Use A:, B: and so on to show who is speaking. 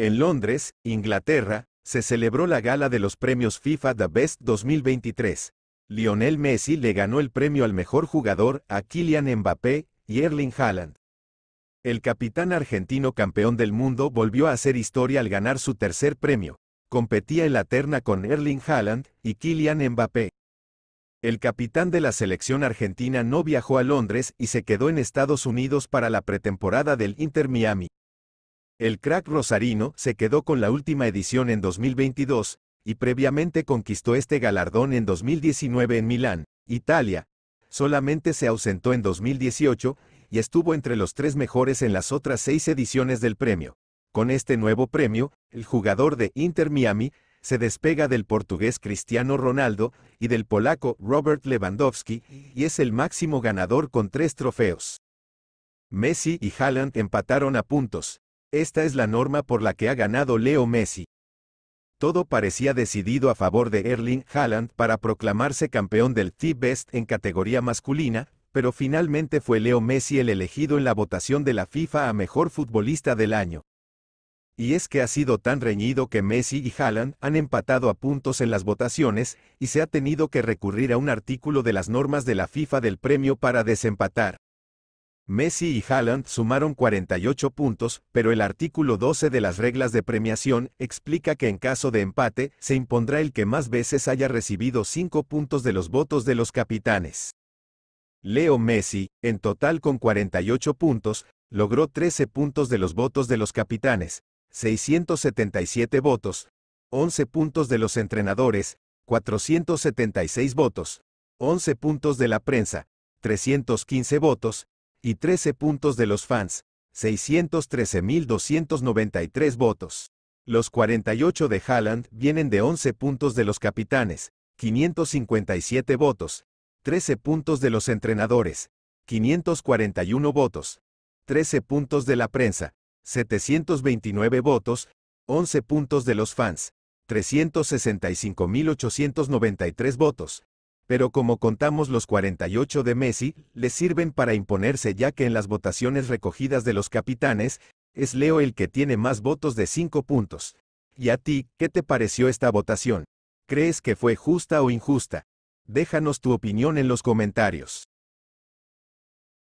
A: En Londres, Inglaterra, se celebró la gala de los premios FIFA The Best 2023. Lionel Messi le ganó el premio al mejor jugador a Kylian Mbappé y Erling Haaland. El capitán argentino campeón del mundo volvió a hacer historia al ganar su tercer premio. Competía en la terna con Erling Haaland y Kylian Mbappé. El capitán de la selección argentina no viajó a Londres y se quedó en Estados Unidos para la pretemporada del Inter Miami. El crack rosarino se quedó con la última edición en 2022, y previamente conquistó este galardón en 2019 en Milán, Italia. Solamente se ausentó en 2018, y estuvo entre los tres mejores en las otras seis ediciones del premio. Con este nuevo premio, el jugador de Inter Miami se despega del portugués Cristiano Ronaldo y del polaco Robert Lewandowski, y es el máximo ganador con tres trofeos. Messi y Haaland empataron a puntos, esta es la norma por la que ha ganado Leo Messi. Todo parecía decidido a favor de Erling Haaland para proclamarse campeón del T-Best en categoría masculina, pero finalmente fue Leo Messi el elegido en la votación de la FIFA a mejor futbolista del año. Y es que ha sido tan reñido que Messi y Haaland han empatado a puntos en las votaciones, y se ha tenido que recurrir a un artículo de las normas de la FIFA del premio para desempatar. Messi y Haaland sumaron 48 puntos, pero el artículo 12 de las reglas de premiación explica que en caso de empate, se impondrá el que más veces haya recibido 5 puntos de los votos de los capitanes. Leo Messi, en total con 48 puntos, logró 13 puntos de los votos de los capitanes, 677 votos, 11 puntos de los entrenadores, 476 votos, 11 puntos de la prensa, 315 votos, y 13 puntos de los fans, 613.293 votos. Los 48 de Haaland vienen de 11 puntos de los capitanes, 557 votos, 13 puntos de los entrenadores, 541 votos, 13 puntos de la prensa, 729 votos, 11 puntos de los fans, 365.893 votos, pero como contamos los 48 de Messi, le sirven para imponerse ya que en las votaciones recogidas de los capitanes, es Leo el que tiene más votos de 5 puntos. ¿Y a ti, qué te pareció esta votación? ¿Crees que fue justa o injusta? Déjanos tu opinión en los comentarios.